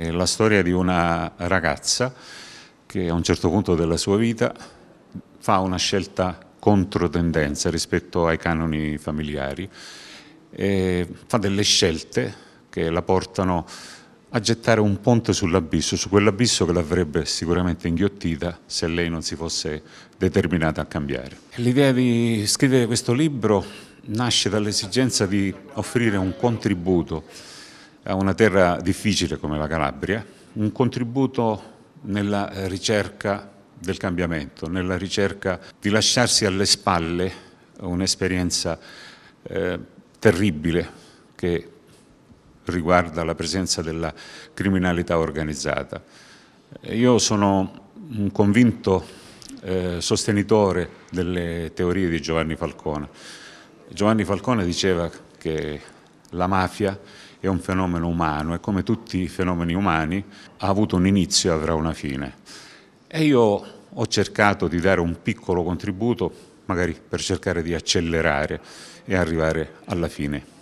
È la storia di una ragazza che a un certo punto della sua vita fa una scelta controtendenza rispetto ai canoni familiari, e fa delle scelte che la portano a gettare un ponte sull'abisso, su quell'abisso che l'avrebbe sicuramente inghiottita se lei non si fosse determinata a cambiare. L'idea di scrivere questo libro nasce dall'esigenza di offrire un contributo a una terra difficile come la Calabria, un contributo nella ricerca del cambiamento, nella ricerca di lasciarsi alle spalle un'esperienza eh, terribile che riguarda la presenza della criminalità organizzata. Io sono un convinto eh, sostenitore delle teorie di Giovanni Falcone. Giovanni Falcone diceva che la mafia è un fenomeno umano e come tutti i fenomeni umani ha avuto un inizio e avrà una fine. E io ho cercato di dare un piccolo contributo, magari per cercare di accelerare e arrivare alla fine.